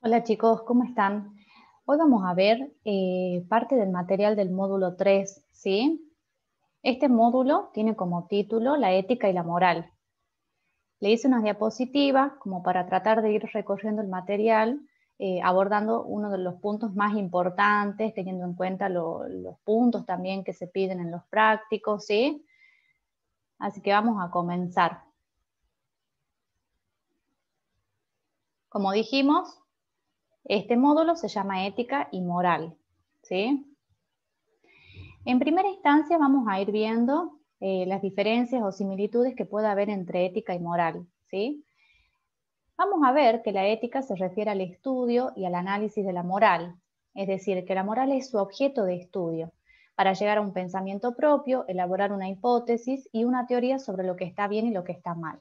Hola chicos, ¿cómo están? Hoy vamos a ver eh, parte del material del módulo 3, ¿sí? Este módulo tiene como título La ética y la moral. Le hice unas diapositivas como para tratar de ir recorriendo el material, eh, abordando uno de los puntos más importantes, teniendo en cuenta los puntos también que se piden en los prácticos, ¿sí? Así que vamos a comenzar. Como dijimos, este módulo se llama Ética y Moral. ¿sí? En primera instancia vamos a ir viendo eh, las diferencias o similitudes que puede haber entre ética y moral. ¿sí? Vamos a ver que la ética se refiere al estudio y al análisis de la moral, es decir, que la moral es su objeto de estudio, para llegar a un pensamiento propio, elaborar una hipótesis y una teoría sobre lo que está bien y lo que está mal.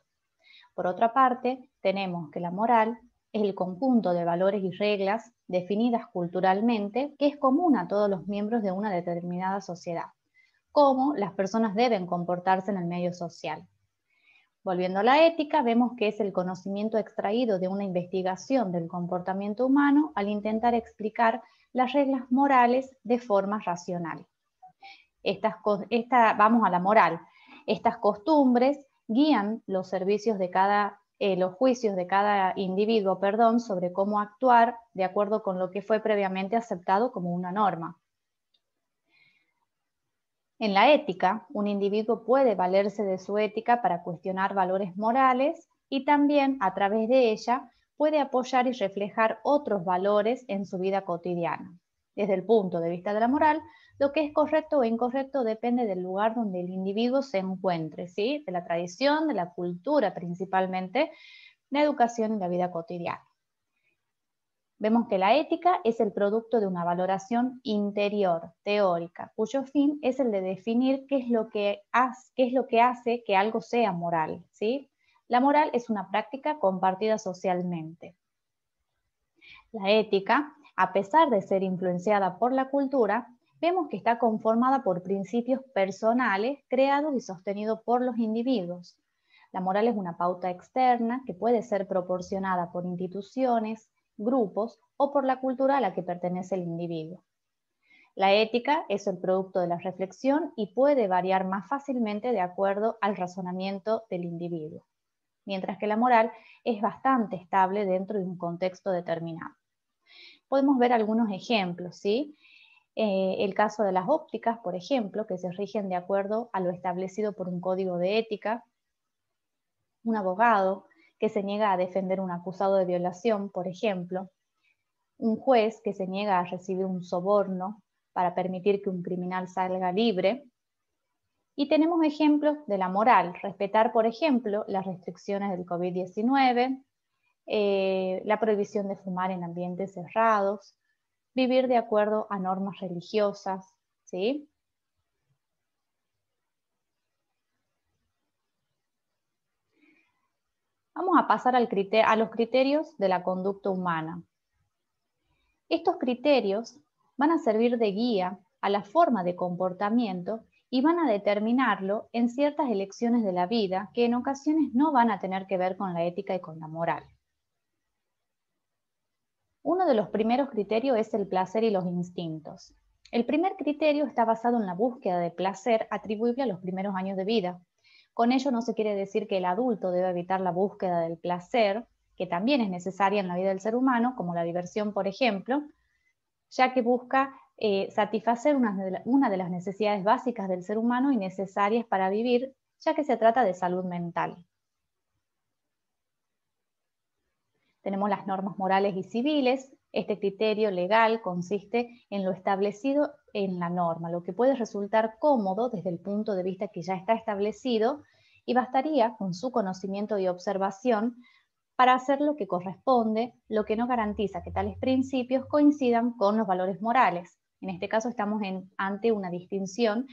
Por otra parte, tenemos que la moral es el conjunto de valores y reglas definidas culturalmente que es común a todos los miembros de una determinada sociedad, cómo las personas deben comportarse en el medio social. Volviendo a la ética, vemos que es el conocimiento extraído de una investigación del comportamiento humano al intentar explicar las reglas morales de forma racional. Estas, vamos a la moral. Estas costumbres guían los servicios de cada eh, los juicios de cada individuo perdón, sobre cómo actuar de acuerdo con lo que fue previamente aceptado como una norma. En la ética, un individuo puede valerse de su ética para cuestionar valores morales y también a través de ella puede apoyar y reflejar otros valores en su vida cotidiana desde el punto de vista de la moral, lo que es correcto o incorrecto depende del lugar donde el individuo se encuentre, ¿sí? de la tradición, de la cultura principalmente, la educación y la vida cotidiana. Vemos que la ética es el producto de una valoración interior, teórica, cuyo fin es el de definir qué es lo que, hace, qué es lo que, hace que algo sea moral. ¿sí? La moral es una práctica compartida socialmente. La ética a pesar de ser influenciada por la cultura, vemos que está conformada por principios personales creados y sostenidos por los individuos. La moral es una pauta externa que puede ser proporcionada por instituciones, grupos o por la cultura a la que pertenece el individuo. La ética es el producto de la reflexión y puede variar más fácilmente de acuerdo al razonamiento del individuo, mientras que la moral es bastante estable dentro de un contexto determinado podemos ver algunos ejemplos, ¿sí? Eh, el caso de las ópticas, por ejemplo, que se rigen de acuerdo a lo establecido por un código de ética, un abogado que se niega a defender un acusado de violación, por ejemplo, un juez que se niega a recibir un soborno para permitir que un criminal salga libre, y tenemos ejemplos de la moral, respetar, por ejemplo, las restricciones del COVID-19, eh, la prohibición de fumar en ambientes cerrados, vivir de acuerdo a normas religiosas, ¿sí? Vamos a pasar a los criterios de la conducta humana. Estos criterios van a servir de guía a la forma de comportamiento y van a determinarlo en ciertas elecciones de la vida que en ocasiones no van a tener que ver con la ética y con la moral. Uno de los primeros criterios es el placer y los instintos. El primer criterio está basado en la búsqueda de placer atribuible a los primeros años de vida. Con ello no se quiere decir que el adulto debe evitar la búsqueda del placer, que también es necesaria en la vida del ser humano, como la diversión, por ejemplo, ya que busca eh, satisfacer una de las necesidades básicas del ser humano y necesarias para vivir, ya que se trata de salud mental. Tenemos las normas morales y civiles. Este criterio legal consiste en lo establecido en la norma, lo que puede resultar cómodo desde el punto de vista que ya está establecido y bastaría con su conocimiento y observación para hacer lo que corresponde, lo que no garantiza que tales principios coincidan con los valores morales. En este caso estamos ante una distinción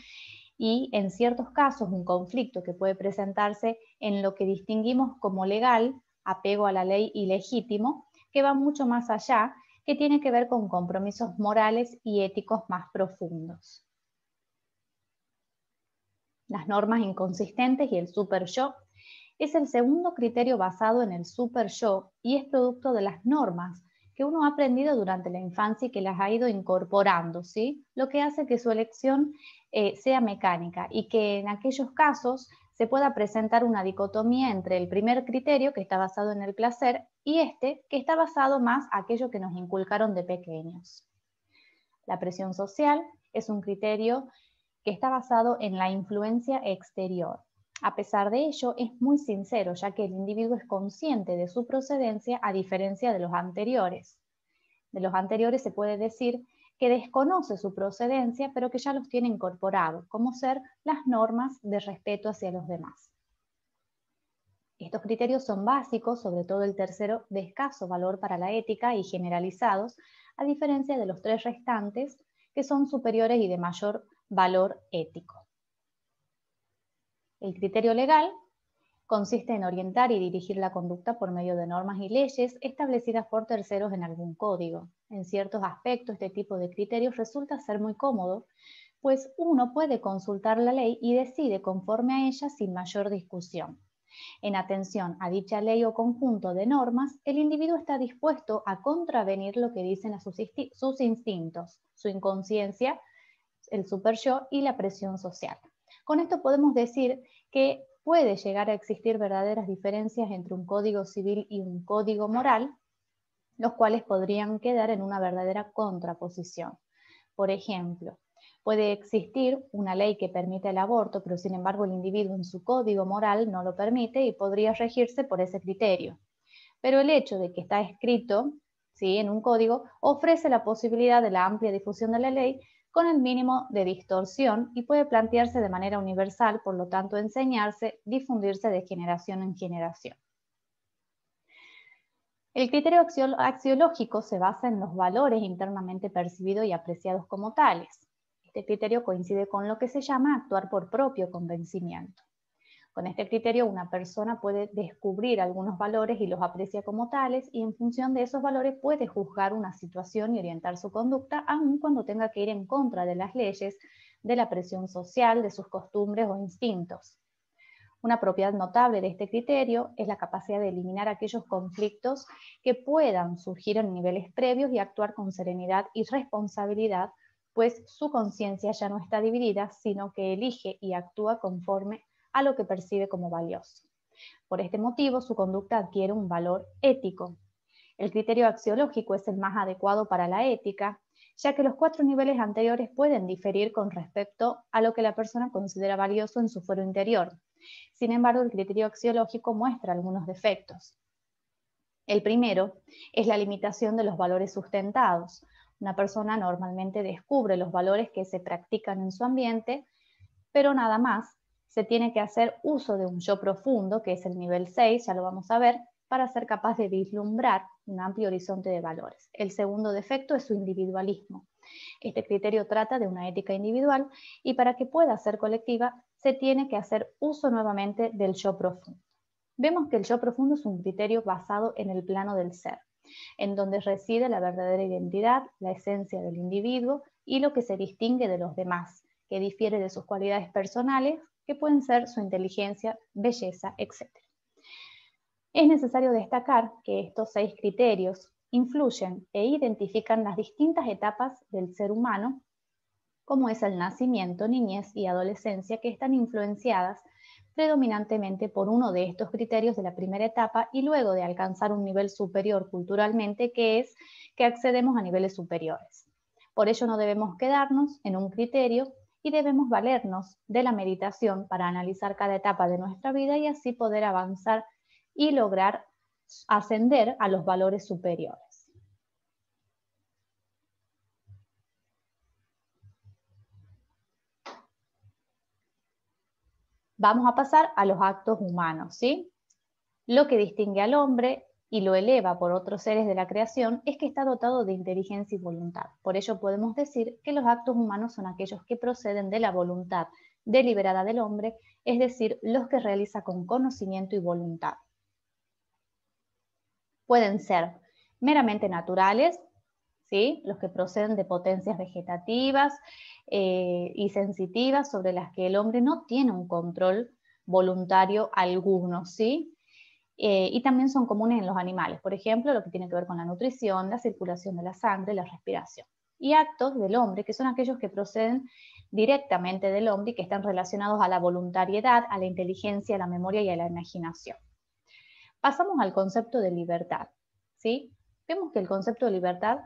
y en ciertos casos un conflicto que puede presentarse en lo que distinguimos como legal apego a la ley ilegítimo, que va mucho más allá, que tiene que ver con compromisos morales y éticos más profundos. Las normas inconsistentes y el super yo es el segundo criterio basado en el super yo y es producto de las normas que uno ha aprendido durante la infancia y que las ha ido incorporando, ¿sí? Lo que hace que su elección eh, sea mecánica y que en aquellos casos se pueda presentar una dicotomía entre el primer criterio, que está basado en el placer, y este, que está basado más en aquello que nos inculcaron de pequeños. La presión social es un criterio que está basado en la influencia exterior. A pesar de ello, es muy sincero, ya que el individuo es consciente de su procedencia a diferencia de los anteriores. De los anteriores se puede decir que desconoce su procedencia, pero que ya los tiene incorporados, como ser las normas de respeto hacia los demás. Estos criterios son básicos, sobre todo el tercero, de escaso valor para la ética y generalizados, a diferencia de los tres restantes, que son superiores y de mayor valor ético. El criterio legal consiste en orientar y dirigir la conducta por medio de normas y leyes establecidas por terceros en algún código. En ciertos aspectos, este tipo de criterios resulta ser muy cómodo, pues uno puede consultar la ley y decide conforme a ella sin mayor discusión. En atención a dicha ley o conjunto de normas, el individuo está dispuesto a contravenir lo que dicen sus, sus instintos, su inconsciencia, el super yo y la presión social. Con esto podemos decir que puede llegar a existir verdaderas diferencias entre un código civil y un código moral, los cuales podrían quedar en una verdadera contraposición. Por ejemplo, puede existir una ley que permite el aborto, pero sin embargo el individuo en su código moral no lo permite y podría regirse por ese criterio. Pero el hecho de que está escrito ¿sí? en un código ofrece la posibilidad de la amplia difusión de la ley con el mínimo de distorsión y puede plantearse de manera universal, por lo tanto enseñarse, difundirse de generación en generación. El criterio axiológico se basa en los valores internamente percibidos y apreciados como tales. Este criterio coincide con lo que se llama actuar por propio convencimiento. Con este criterio una persona puede descubrir algunos valores y los aprecia como tales y en función de esos valores puede juzgar una situación y orientar su conducta aun cuando tenga que ir en contra de las leyes, de la presión social, de sus costumbres o instintos. Una propiedad notable de este criterio es la capacidad de eliminar aquellos conflictos que puedan surgir en niveles previos y actuar con serenidad y responsabilidad, pues su conciencia ya no está dividida, sino que elige y actúa conforme a lo que percibe como valioso. Por este motivo, su conducta adquiere un valor ético. El criterio axiológico es el más adecuado para la ética, ya que los cuatro niveles anteriores pueden diferir con respecto a lo que la persona considera valioso en su fuero interior. Sin embargo, el criterio axiológico muestra algunos defectos. El primero es la limitación de los valores sustentados. Una persona normalmente descubre los valores que se practican en su ambiente, pero nada más, se tiene que hacer uso de un yo profundo, que es el nivel 6, ya lo vamos a ver, para ser capaz de vislumbrar un amplio horizonte de valores. El segundo defecto es su individualismo. Este criterio trata de una ética individual y para que pueda ser colectiva se tiene que hacer uso nuevamente del yo profundo. Vemos que el yo profundo es un criterio basado en el plano del ser, en donde reside la verdadera identidad, la esencia del individuo y lo que se distingue de los demás, que difiere de sus cualidades personales que pueden ser su inteligencia, belleza, etc. Es necesario destacar que estos seis criterios influyen e identifican las distintas etapas del ser humano, como es el nacimiento, niñez y adolescencia, que están influenciadas predominantemente por uno de estos criterios de la primera etapa y luego de alcanzar un nivel superior culturalmente, que es que accedemos a niveles superiores. Por ello no debemos quedarnos en un criterio y debemos valernos de la meditación para analizar cada etapa de nuestra vida y así poder avanzar y lograr ascender a los valores superiores. Vamos a pasar a los actos humanos, ¿sí? Lo que distingue al hombre y lo eleva por otros seres de la creación es que está dotado de inteligencia y voluntad. Por ello podemos decir que los actos humanos son aquellos que proceden de la voluntad deliberada del hombre, es decir, los que realiza con conocimiento y voluntad. Pueden ser meramente naturales, ¿sí? los que proceden de potencias vegetativas eh, y sensitivas sobre las que el hombre no tiene un control voluntario alguno, ¿sí? Eh, y también son comunes en los animales, por ejemplo, lo que tiene que ver con la nutrición, la circulación de la sangre, la respiración. Y actos del hombre, que son aquellos que proceden directamente del hombre y que están relacionados a la voluntariedad, a la inteligencia, a la memoria y a la imaginación. Pasamos al concepto de libertad. ¿sí? Vemos que el concepto de libertad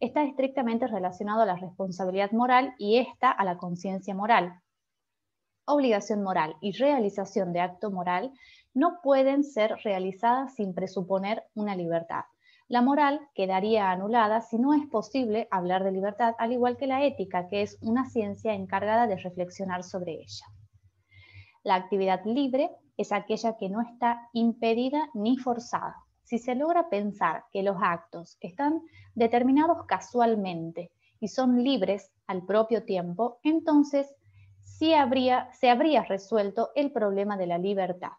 está estrictamente relacionado a la responsabilidad moral y esta a la conciencia moral. Obligación moral y realización de acto moral no pueden ser realizadas sin presuponer una libertad. La moral quedaría anulada si no es posible hablar de libertad, al igual que la ética, que es una ciencia encargada de reflexionar sobre ella. La actividad libre es aquella que no está impedida ni forzada. Si se logra pensar que los actos están determinados casualmente y son libres al propio tiempo, entonces sí se habría resuelto el problema de la libertad.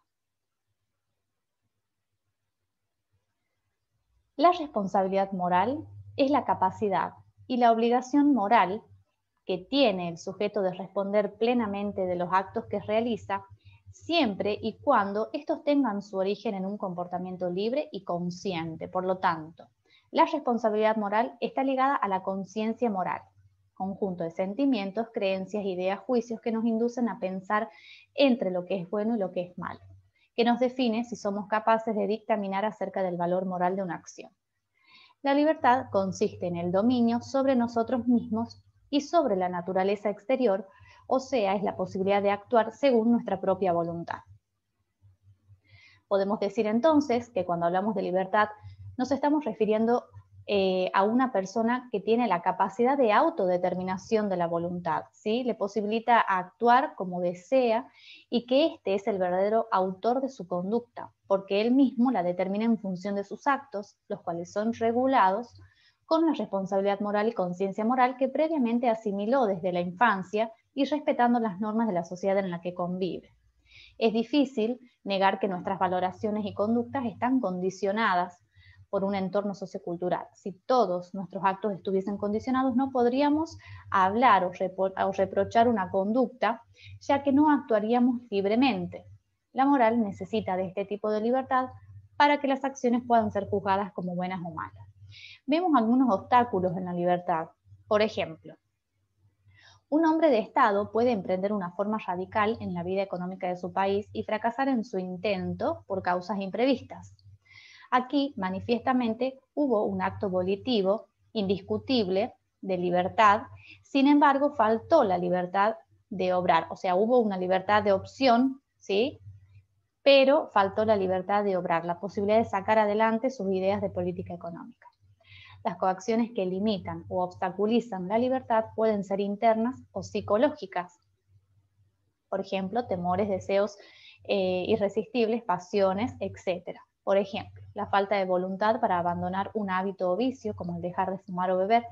La responsabilidad moral es la capacidad y la obligación moral que tiene el sujeto de responder plenamente de los actos que realiza, siempre y cuando estos tengan su origen en un comportamiento libre y consciente. Por lo tanto, la responsabilidad moral está ligada a la conciencia moral, conjunto de sentimientos, creencias, ideas, juicios que nos inducen a pensar entre lo que es bueno y lo que es malo que nos define si somos capaces de dictaminar acerca del valor moral de una acción. La libertad consiste en el dominio sobre nosotros mismos y sobre la naturaleza exterior, o sea, es la posibilidad de actuar según nuestra propia voluntad. Podemos decir entonces que cuando hablamos de libertad nos estamos refiriendo eh, a una persona que tiene la capacidad de autodeterminación de la voluntad, ¿sí? le posibilita actuar como desea y que éste es el verdadero autor de su conducta, porque él mismo la determina en función de sus actos, los cuales son regulados con la responsabilidad moral y conciencia moral que previamente asimiló desde la infancia y respetando las normas de la sociedad en la que convive. Es difícil negar que nuestras valoraciones y conductas están condicionadas por un entorno sociocultural. Si todos nuestros actos estuviesen condicionados, no podríamos hablar o, reprochar una conducta, ya que no actuaríamos libremente. La moral necesita de este tipo de libertad para que las acciones puedan ser juzgadas como buenas o malas. Vemos algunos obstáculos en la libertad. Por ejemplo, un hombre de Estado puede emprender una forma radical en la vida económica de su país y fracasar en su intento por causas imprevistas. Aquí, manifiestamente, hubo un acto volitivo indiscutible de libertad, sin embargo, faltó la libertad de obrar, o sea, hubo una libertad de opción, ¿sí? Pero faltó la libertad de obrar, la posibilidad de sacar adelante sus ideas de política económica. Las coacciones que limitan o obstaculizan la libertad pueden ser internas o psicológicas. Por ejemplo, temores, deseos eh, irresistibles, pasiones, etc. Por ejemplo, la falta de voluntad para abandonar un hábito o vicio, como el dejar de fumar o beber,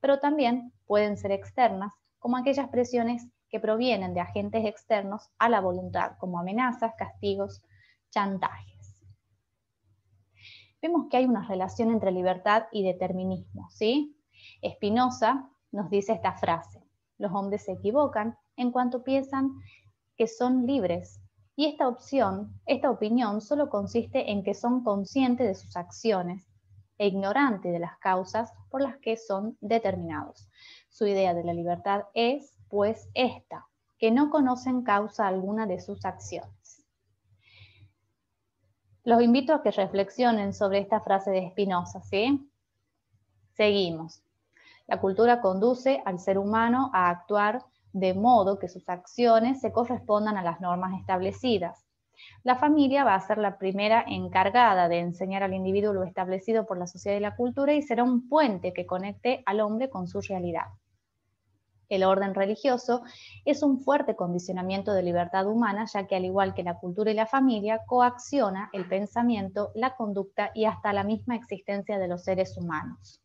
pero también pueden ser externas, como aquellas presiones que provienen de agentes externos a la voluntad, como amenazas, castigos, chantajes. Vemos que hay una relación entre libertad y determinismo, ¿sí? Espinosa nos dice esta frase, los hombres se equivocan en cuanto piensan que son libres y esta opción, esta opinión, solo consiste en que son conscientes de sus acciones e ignorantes de las causas por las que son determinados. Su idea de la libertad es, pues, esta, que no conocen causa alguna de sus acciones. Los invito a que reflexionen sobre esta frase de Spinoza, ¿sí? Seguimos. La cultura conduce al ser humano a actuar de modo que sus acciones se correspondan a las normas establecidas. La familia va a ser la primera encargada de enseñar al individuo lo establecido por la sociedad y la cultura y será un puente que conecte al hombre con su realidad. El orden religioso es un fuerte condicionamiento de libertad humana, ya que al igual que la cultura y la familia, coacciona el pensamiento, la conducta y hasta la misma existencia de los seres humanos.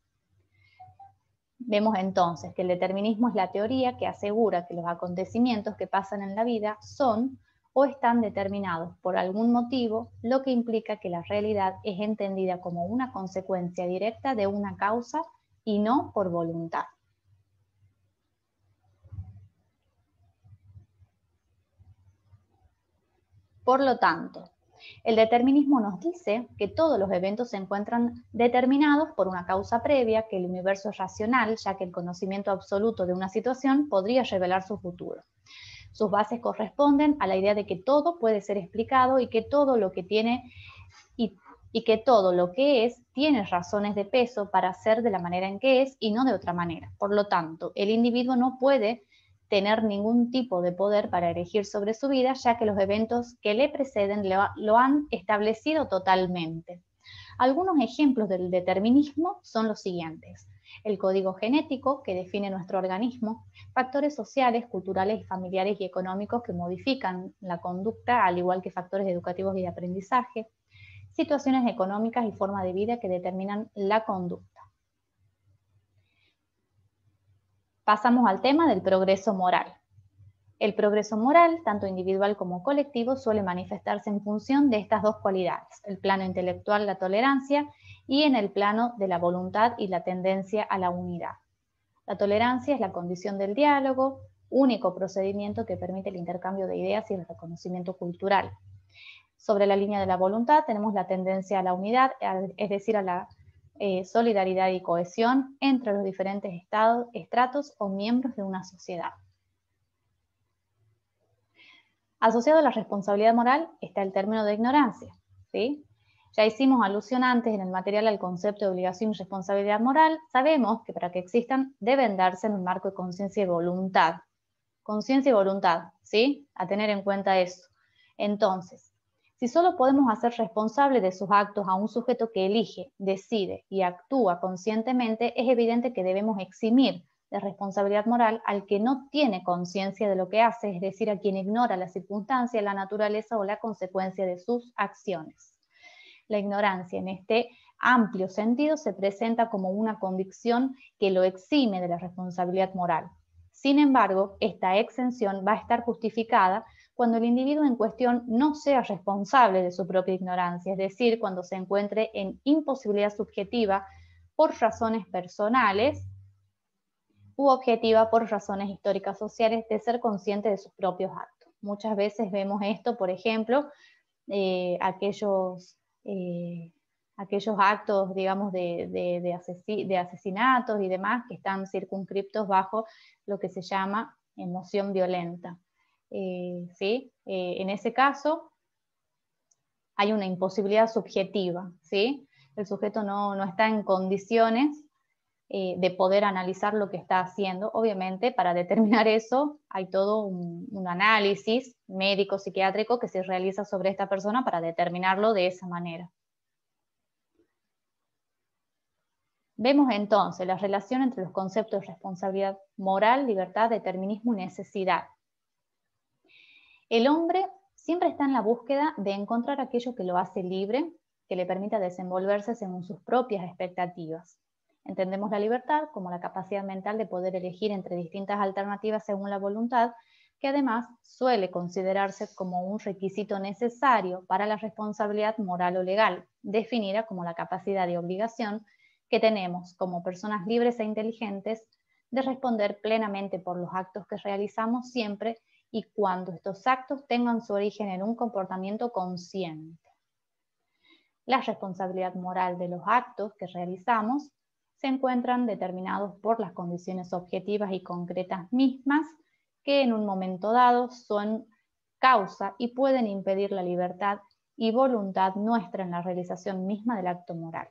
Vemos entonces que el determinismo es la teoría que asegura que los acontecimientos que pasan en la vida son o están determinados por algún motivo, lo que implica que la realidad es entendida como una consecuencia directa de una causa y no por voluntad. Por lo tanto, el determinismo nos dice que todos los eventos se encuentran determinados por una causa previa, que el universo es racional, ya que el conocimiento absoluto de una situación podría revelar su futuro. Sus bases corresponden a la idea de que todo puede ser explicado y que todo lo que tiene y, que todo lo que es tiene razones de peso para ser de la manera en que es y no de otra manera. Por lo tanto, el individuo no puede tener ningún tipo de poder para elegir sobre su vida, ya que los eventos que le preceden lo han establecido totalmente. Algunos ejemplos del determinismo son los siguientes. El código genético que define nuestro organismo, factores sociales, culturales, familiares y económicos que modifican la conducta, al igual que factores educativos y de aprendizaje, situaciones económicas y forma de vida que determinan la conducta Pasamos al tema del progreso moral. El progreso moral, tanto individual como colectivo, suele manifestarse en función de estas dos cualidades, el plano intelectual, la tolerancia, y en el plano de la voluntad y la tendencia a la unidad. La tolerancia es la condición del diálogo, único procedimiento que permite el intercambio de ideas y el reconocimiento cultural. Sobre la línea de la voluntad tenemos la tendencia a la unidad, es decir, a la eh, solidaridad y cohesión entre los diferentes estados, estratos o miembros de una sociedad. Asociado a la responsabilidad moral está el término de ignorancia. ¿sí? Ya hicimos alusión antes en el material al concepto de obligación y responsabilidad moral. Sabemos que para que existan deben darse en un marco de conciencia y voluntad. Conciencia y voluntad, ¿sí? A tener en cuenta eso. Entonces, si solo podemos hacer responsable de sus actos a un sujeto que elige, decide y actúa conscientemente, es evidente que debemos eximir de responsabilidad moral al que no tiene conciencia de lo que hace, es decir, a quien ignora la circunstancia, la naturaleza o la consecuencia de sus acciones. La ignorancia en este amplio sentido se presenta como una convicción que lo exime de la responsabilidad moral. Sin embargo, esta exención va a estar justificada cuando el individuo en cuestión no sea responsable de su propia ignorancia, es decir, cuando se encuentre en imposibilidad subjetiva por razones personales u objetiva por razones históricas sociales de ser consciente de sus propios actos. Muchas veces vemos esto, por ejemplo, eh, eh, aquellos, actos, digamos, de, de asesinatos y demás que están circunscriptos bajo lo que se llama emoción violenta. Eh, ¿sí? Eh, en ese caso hay una imposibilidad subjetiva. ¿sí? El sujeto no, está en condiciones eh, de poder analizar lo que está haciendo. Obviamente, para determinar eso hay todo un, un análisis médico-psiquiátrico que se realiza sobre esta persona para determinarlo de esa manera. Vemos entonces la relación entre los conceptos de responsabilidad moral, libertad, determinismo y necesidad. El hombre siempre está en la búsqueda de encontrar aquello que lo hace libre, que le permita desenvolverse según sus propias expectativas. Entendemos la libertad como la capacidad mental de poder elegir entre distintas alternativas según la voluntad, que además suele considerarse como un requisito necesario para la responsabilidad moral o legal, definida como la capacidad de obligación que tenemos como personas libres e inteligentes de responder plenamente por los actos que realizamos siempre y cuando estos actos tengan su origen en un comportamiento consciente. La responsabilidad moral de los actos que realizamos se encuentran determinados por las condiciones objetivas y concretas mismas que en un momento dado son causa y pueden impedir la libertad y voluntad nuestra en la realización misma del acto moral.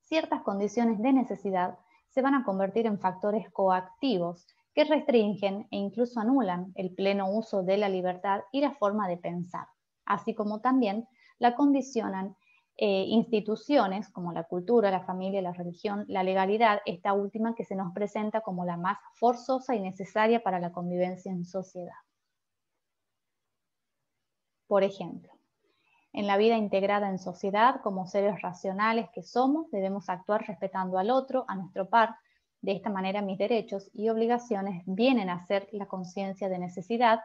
Ciertas condiciones de necesidad se van a convertir en factores coactivos que restringen e incluso anulan el pleno uso de la libertad y la forma de pensar, así como también la condicionan eh, instituciones como la cultura, la familia, la religión, la legalidad, esta última que se nos presenta como la más forzosa y necesaria para la convivencia en sociedad. Por ejemplo, en la vida integrada en sociedad, como seres racionales que somos, debemos actuar respetando al otro, a nuestro par, de esta manera mis derechos y obligaciones vienen a ser la conciencia de necesidad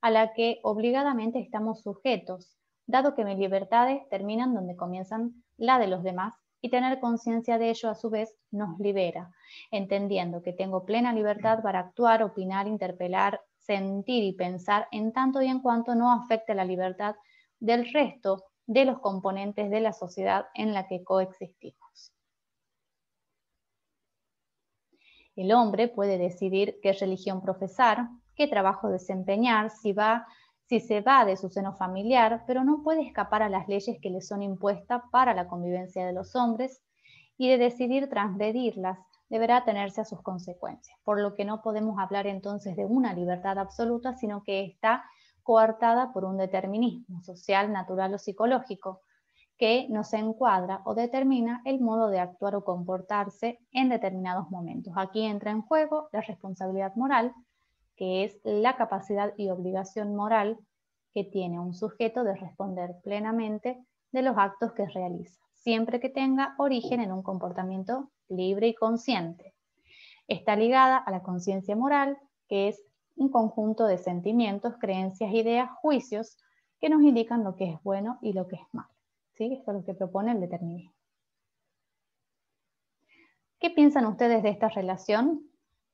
a la que obligadamente estamos sujetos, dado que mis libertades terminan donde comienzan la de los demás y tener conciencia de ello a su vez nos libera, entendiendo que tengo plena libertad para actuar, opinar, interpelar, sentir y pensar en tanto y en cuanto no afecte la libertad del resto de los componentes de la sociedad en la que coexistimos. El hombre puede decidir qué religión profesar, qué trabajo desempeñar, si, va, si se va de su seno familiar, pero no puede escapar a las leyes que le son impuestas para la convivencia de los hombres y de decidir transgredirlas deberá tenerse a sus consecuencias, por lo que no podemos hablar entonces de una libertad absoluta, sino que está coartada por un determinismo social, natural o psicológico, que nos encuadra o determina el modo de actuar o comportarse en determinados momentos. Aquí entra en juego la responsabilidad moral, que es la capacidad y obligación moral que tiene un sujeto de responder plenamente de los actos que realiza, siempre que tenga origen en un comportamiento libre y consciente. Está ligada a la conciencia moral, que es un conjunto de sentimientos, creencias, ideas, juicios que nos indican lo que es bueno y lo que es malo. Esto es lo que propone el determinismo. ¿Qué piensan ustedes de esta relación?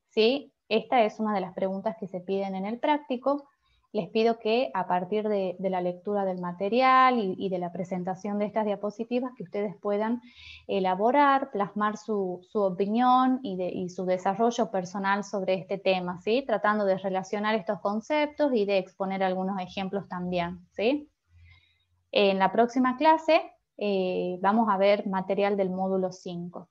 ¿Sí? Esta es una de las preguntas que se piden en el práctico. Les pido que a partir de, la lectura del material y, de la presentación de estas diapositivas, que ustedes puedan elaborar, plasmar su, opinión y, y, su desarrollo personal sobre este tema, ¿sí? tratando de relacionar estos conceptos y de exponer algunos ejemplos también. ¿sí? En la próxima clase eh, vamos a ver material del módulo 5.